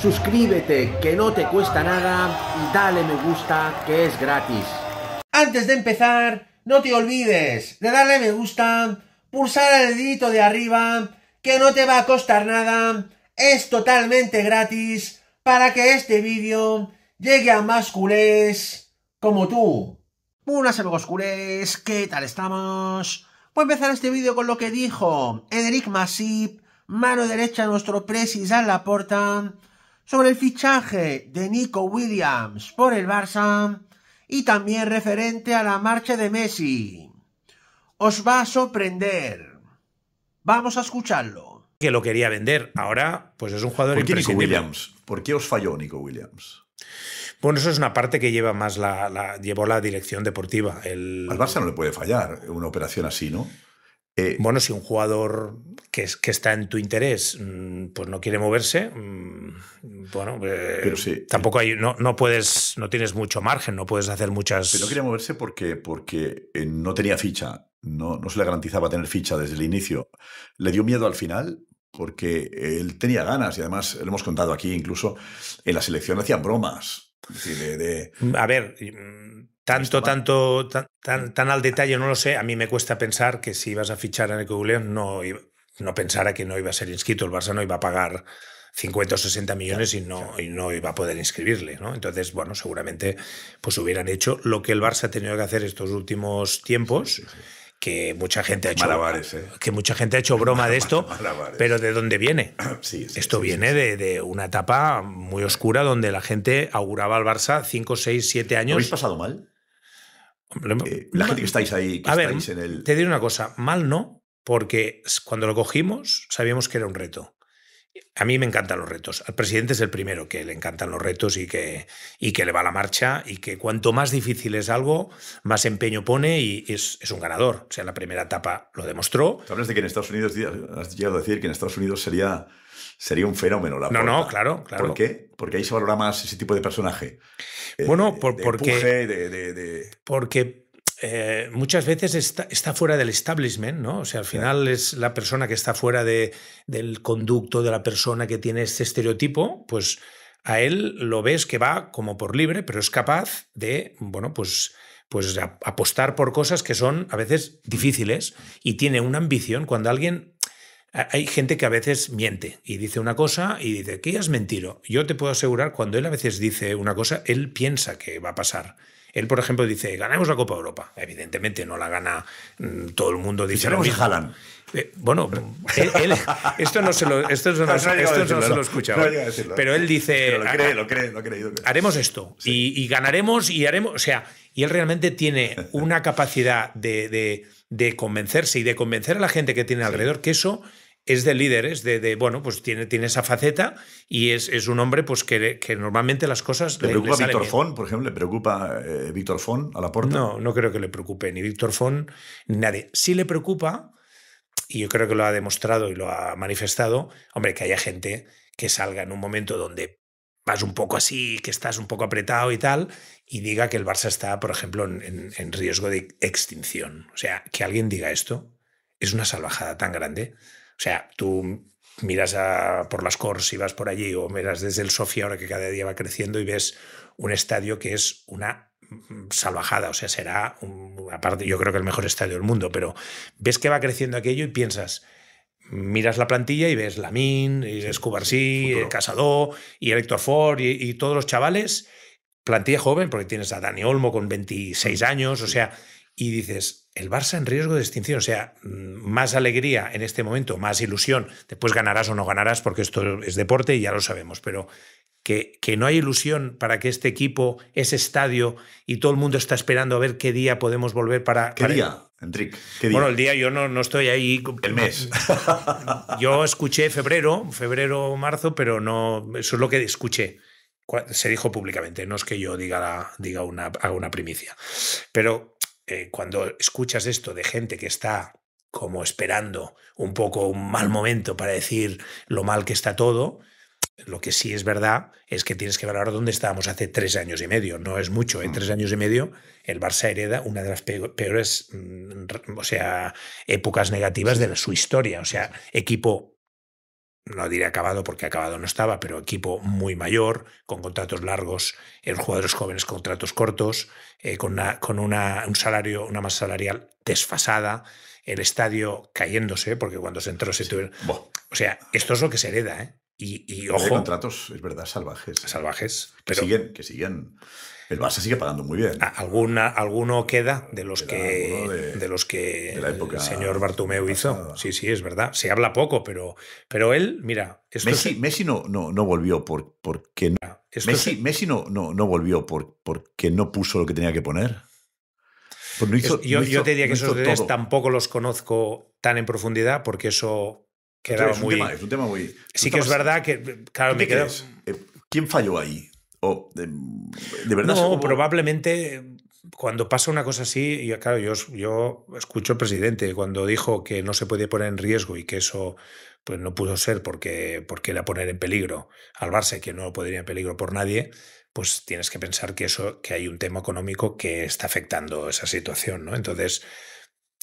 suscríbete que no te cuesta nada y dale me gusta que es gratis. Antes de empezar, no te olvides de darle me gusta, pulsar el dedito de arriba, que no te va a costar nada, es totalmente gratis para que este vídeo llegue a más culés como tú. Buenas amigos culés, ¿qué tal estamos? Voy a empezar este vídeo con lo que dijo Enric Masip, mano derecha de nuestro Presis a la porta, sobre el fichaje de Nico Williams por el Barça y también referente a la marcha de Messi. Os va a sorprender. Vamos a escucharlo. Que lo quería vender. Ahora, pues es un jugador ¿Por qué Nico Williams? ¿Por qué os falló Nico Williams? Bueno, eso es una parte que lleva más la, llevó la dirección deportiva. El... Al Barça no le puede fallar una operación así, ¿no? Eh, bueno, si un jugador que, que está en tu interés, mm, pues no quiere moverse, mm, bueno, eh, tampoco hay, no, no, puedes, no tienes mucho margen, no puedes hacer muchas. Pero no quería moverse porque, porque eh, no tenía ficha, no, no se le garantizaba tener ficha desde el inicio. Le dio miedo al final porque él tenía ganas y además lo hemos contado aquí incluso en la selección hacían bromas. Mm, a ver, tanto, tanto, tan, tan, al detalle, no lo sé. A mí me cuesta pensar que si ibas a fichar en el Williams no, no pensara que no iba a ser inscrito, el Barça no iba a pagar 50 o 60 millones y no, no iba a poder inscribirle. ¿no? Entonces, bueno, seguramente pues hubieran hecho lo que el Barça ha tenido que hacer estos últimos tiempos. Que mucha, gente ha hecho, ¿eh? que mucha gente ha hecho broma de esto, pero ¿de dónde viene? esto viene de, una etapa muy oscura donde la gente auguraba al Barça 5, 6, 7 años. ¿Lo habéis pasado mal? la gente que estáis ahí, que estáis en el... Te diré una cosa, mal no, porque cuando lo cogimos sabíamos que era un reto. A mí me encantan los retos. Al presidente es el primero que le encantan los retos y que, y que le va a la marcha y que cuanto más difícil es algo, más empeño pone y es, un ganador. O sea, en la primera etapa lo demostró. hablas de que en Estados Unidos, has llegado a decir que en Estados Unidos sería, sería un fenómeno la No, no, claro, claro. ¿Por qué? Porque ahí se valora más ese tipo de personaje. bueno, eh, porque eh, muchas veces está, fuera del establishment, ¿no? O sea, al final es la persona que está fuera del conducto de la persona que tiene este estereotipo, pues a él lo ves que va como por libre, pero es capaz de, bueno, pues, pues apostar por cosas que son a veces difíciles y tiene una ambición cuando alguien... Hay gente que a veces miente y dice una cosa y dice que ya es mentiro. Yo te puedo asegurar, cuando él a veces dice una cosa, él piensa que va a pasar. Él, por ejemplo, dice, ganemos la Copa Europa. Evidentemente no la gana mm, todo el mundo. Dice eh, bueno, esto no se lo, esto pero él dice, haremos esto y, ganaremos y haremos, o sea, y él realmente tiene una capacidad de, convencerse y de convencer a la gente que tiene alrededor que eso es de líderes, de, de, bueno, pues tiene, tiene esa faceta y es, un hombre pues que, que normalmente las cosas... ¿Le, preocupa Víctor Font, por ejemplo? ¿Le preocupa eh, Víctor Font a la puerta? No, no creo que le preocupe ni Víctor Font ni nadie. Sí le preocupa, y yo creo que lo ha demostrado y lo ha manifestado, hombre, que haya gente que salga en un momento donde vas un poco así, que estás un poco apretado y tal, y diga que el Barça está, por ejemplo, en riesgo de extinción. O sea, que alguien diga esto es una salvajada tan grande. O sea, tú miras por las Cors y vas por allí o miras desde el Sofía ahora que cada día va creciendo y ves un estadio que es una mm, salvajada, o sea, será aparte yo creo que el mejor estadio del mundo, pero ves que va creciendo aquello y piensas, miras la plantilla y ves Lamin, y ves eh, y Héctor Ford y, y, todos los chavales, plantilla joven, porque tienes a Dani Olmo con 26 años, o sea, y dices, el Barça en riesgo de extinción. O sea, mm, más alegría en este momento, más ilusión. Después ganarás o no ganarás porque esto es deporte y ya lo sabemos. Pero que, que, no hay ilusión para que este equipo, ese estadio y todo el mundo está esperando a ver qué día podemos volver para... ¿Qué día, Bueno, el día yo no, no estoy ahí... El mes. yo escuché febrero, febrero marzo, pero no... Eso es lo que escuché se dijo públicamente, no es que yo diga, diga una, haga una primicia, pero eh, cuando escuchas esto de gente que está como esperando un poco un mal momento para decir lo mal que está todo, lo que sí es verdad es que tienes que valorar dónde estábamos hace tres años y medio. No es mucho, en ¿eh? mm. tres años y medio el Barça hereda una de las peores mm, o sea, épocas negativas de su historia. O sea, equipo no diré acabado porque acabado no estaba, pero equipo muy mayor, con contratos largos, en jugadores jóvenes contratos cortos, eh, con, una, con una, un salario, una masa salarial desfasada, el estadio cayéndose, porque cuando se entró se tuvo tuvieron... O sea, esto es lo que se hereda, ¿eh? Y, y ojo... contratos, es verdad, salvajes. Salvajes. Que siguen, que siguen el Barça sigue pagando muy bien. Alguna, alguno queda de los que, de, los que el señor Bartomeu hizo. Sí, sí, es verdad. Se habla poco, pero, pero él, mira. Messi, es... Messi no, no, no volvió por, porque no. Messi, Messi no, no, volvió por, porque no puso lo que tenía que poner. Pues yo, te diría que esos tres tampoco los conozco tan en profundidad porque eso quedaba muy. un tema muy. Sí, que es verdad que. Claro, me quedo... Eh, ¿Quién falló ahí? de, verdad. No, probablemente cuando pasa una cosa así, y claro, yo, escucho al presidente cuando dijo que no se puede poner en riesgo y que eso pues no pudo ser porque, porque era poner en peligro al Barça, que no lo podría en peligro por nadie, pues tienes que pensar que eso, que hay un tema económico que está afectando esa situación, ¿no? Entonces,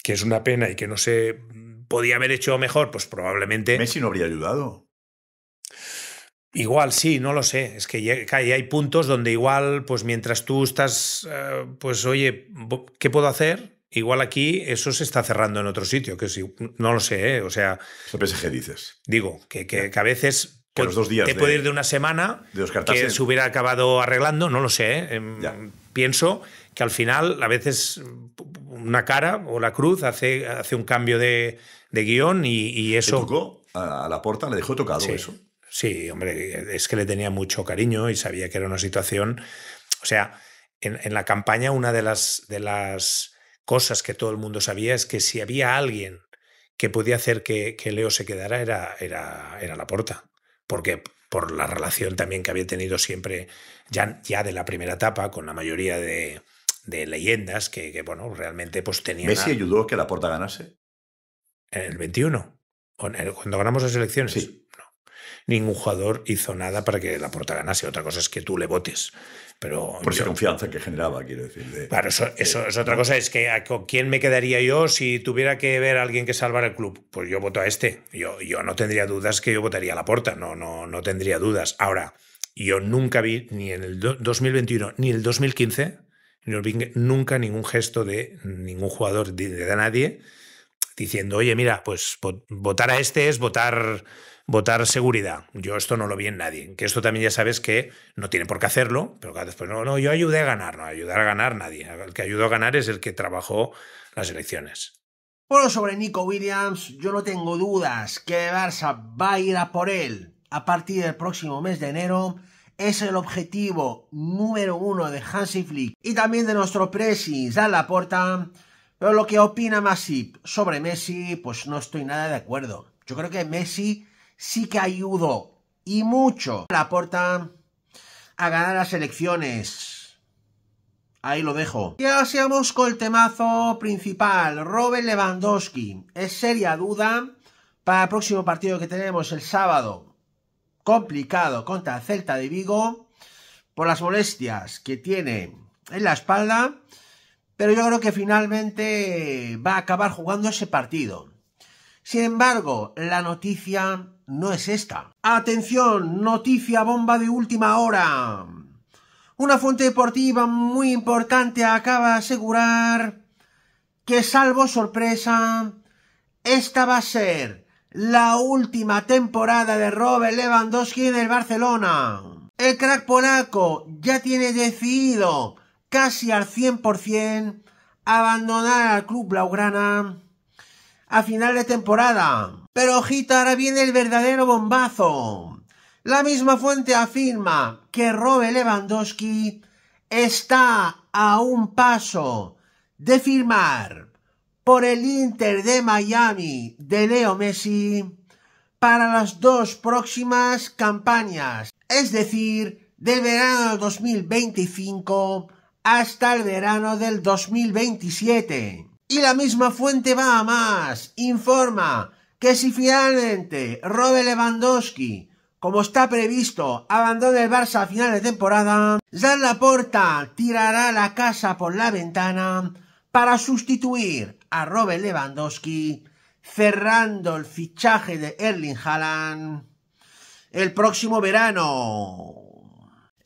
que es una pena y que no se podía haber hecho mejor, pues probablemente. Messi no habría ayudado. Igual sí, no lo sé. Es que hay puntos donde igual, pues mientras tú estás, eh, pues oye, ¿qué puedo hacer? Igual aquí eso se está cerrando en otro sitio, que si, no lo sé, ¿eh? o sea... PSG dices. Digo, que, a veces los dos días te de, puede ir de una semana que se hubiera acabado arreglando, no lo sé. ¿eh? Em, pienso que al final a veces una cara o la cruz hace, hace un cambio de, de guión y, eso... tocó a la puerta? ¿Le dejó tocado eso? Sí, hombre, es que le tenía mucho cariño y sabía que era una situación. O sea, en, la campaña una de las, de las cosas que todo el mundo sabía es que si había alguien que podía hacer que, Leo se quedara era, era, era la porta. Porque por la relación también que había tenido siempre, ya, de la primera etapa, con la mayoría de, leyendas que, bueno, realmente pues tenía ¿Messi ayudó a que la porta ganase? En el 21, cuando ganamos las elecciones. Sí ningún jugador hizo nada para que la porta ganase. Otra cosa es que tú le votes. Pero Por esa confianza que generaba, quiero decir. claro, eso, es otra cosa. Es que con quién me quedaría yo si tuviera que ver a alguien que salvara el club. Pues yo voto a este. Yo, yo no tendría dudas que yo votaría a la porta. No, no, no tendría dudas. Ahora, yo nunca vi, ni en el 2021 ni en el 2015, nunca ningún gesto de ningún jugador, de, de nadie diciendo, oye, mira, pues votar a este es votar, votar seguridad. Yo esto no lo vi en nadie. Que esto también ya sabes que no tiene por qué hacerlo, pero después, no, no, yo ayudé a ganar, no, ayudar a ganar nadie. El que ayudó a ganar es el que trabajó las elecciones. Bueno, sobre Nico Williams, yo no tengo dudas que Barça va a ir a por él a partir del próximo mes de enero. Es el objetivo número uno de Hansi Flick y también de nuestro presi Dan Laporta. Pero lo que opina Masip sobre Messi, pues no estoy nada de acuerdo. Yo creo que Messi sí que ayudó y mucho la aporta a ganar las elecciones. Ahí lo dejo. Y ahora seamos con el temazo principal. Robert Lewandowski. Es seria duda para el próximo partido que tenemos el sábado. Complicado contra Celta de Vigo. Por las molestias que tiene en la espalda pero yo creo que finalmente va a acabar jugando ese partido. Sin embargo, la noticia no es esta. Atención, noticia bomba de última hora. Una fuente deportiva muy importante acaba de asegurar que salvo sorpresa, esta va a ser la última temporada de Robert Lewandowski en el Barcelona. El crack polaco ya tiene decidido casi al 100% abandonar al club blaugrana a final de temporada. Pero ojita, ahora viene el verdadero bombazo. La misma fuente afirma que Robert Lewandowski está a un paso de firmar por el Inter de Miami de Leo Messi para las dos próximas campañas, es decir, del verano 2025 hasta el verano del 2027. Y la misma fuente va a más, informa que si finalmente Robert Lewandowski, como está previsto, abandona el Barça a final de temporada, la Laporta tirará la casa por la ventana para sustituir a Robert Lewandowski, cerrando el fichaje de Erling Haaland el próximo verano.